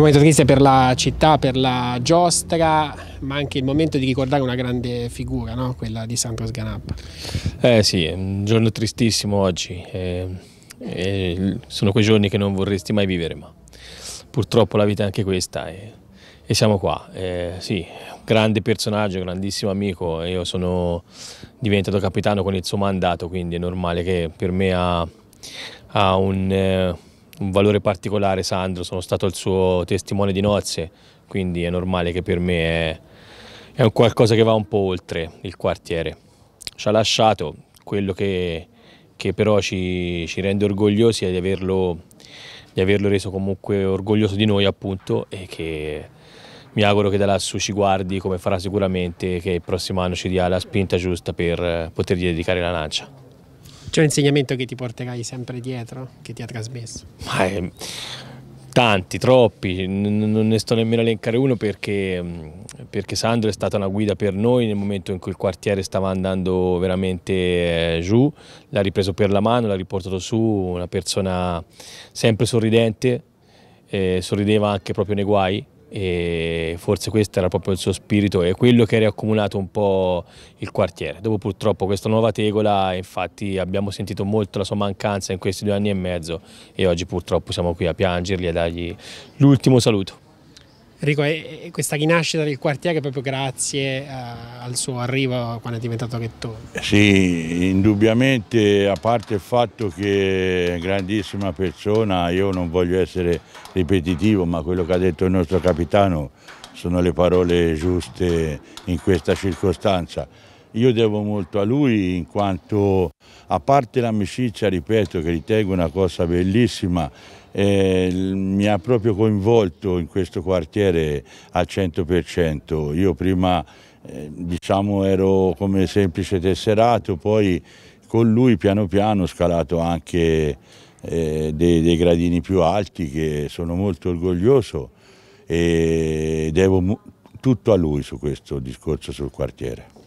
Un momento triste per la città, per la giostra, ma anche il momento di ricordare una grande figura, no? quella di Sandro Sganappa. Eh sì, è un giorno tristissimo oggi, eh, eh, sono quei giorni che non vorresti mai vivere, ma purtroppo la vita è anche questa e, e siamo qua. Eh, sì, grande personaggio, grandissimo amico, io sono diventato capitano con il suo mandato, quindi è normale che per me ha, ha un eh, un valore particolare Sandro, sono stato il suo testimone di nozze, quindi è normale che per me è, è un qualcosa che va un po' oltre il quartiere. Ci ha lasciato quello che, che però ci, ci, rende orgogliosi è di averlo, di averlo, reso comunque orgoglioso di noi appunto e che mi auguro che da lassù ci guardi come farà sicuramente che il prossimo anno ci dia la spinta giusta per potergli dedicare la lancia. C'è un insegnamento che ti porterai sempre dietro, che ti ha trasmesso? Ma è... Tanti, troppi, non ne sto nemmeno a elencare uno perché, perché, Sandro è stata una guida per noi nel momento in cui il quartiere stava andando veramente eh, giù, l'ha ripreso per la mano, l'ha riportato su, una persona sempre sorridente, eh, sorrideva anche proprio nei guai, e forse questo era proprio il suo spirito e quello che era accumulato un po' il quartiere. Dopo purtroppo questa nuova tegola, infatti abbiamo sentito molto la sua mancanza in questi due anni e mezzo e oggi purtroppo siamo qui a piangergli e a dargli l'ultimo saluto. Enrico, questa rinascita del quartiere è proprio grazie a, eh, al suo arrivo quando è diventato rettore? Sì, indubbiamente, a parte il fatto che è una grandissima persona, io non voglio essere ripetitivo, ma quello che ha detto il nostro capitano sono le parole giuste in questa circostanza. Io devo molto a lui in quanto, a parte l'amicizia, ripeto, che ritengo una cosa bellissima, eh, mi ha proprio coinvolto in questo quartiere al 100%. Io prima eh, diciamo, ero come semplice tesserato, poi con lui piano piano ho scalato anche eh, dei, dei gradini più alti che sono molto orgoglioso e devo tutto a lui su questo discorso sul quartiere.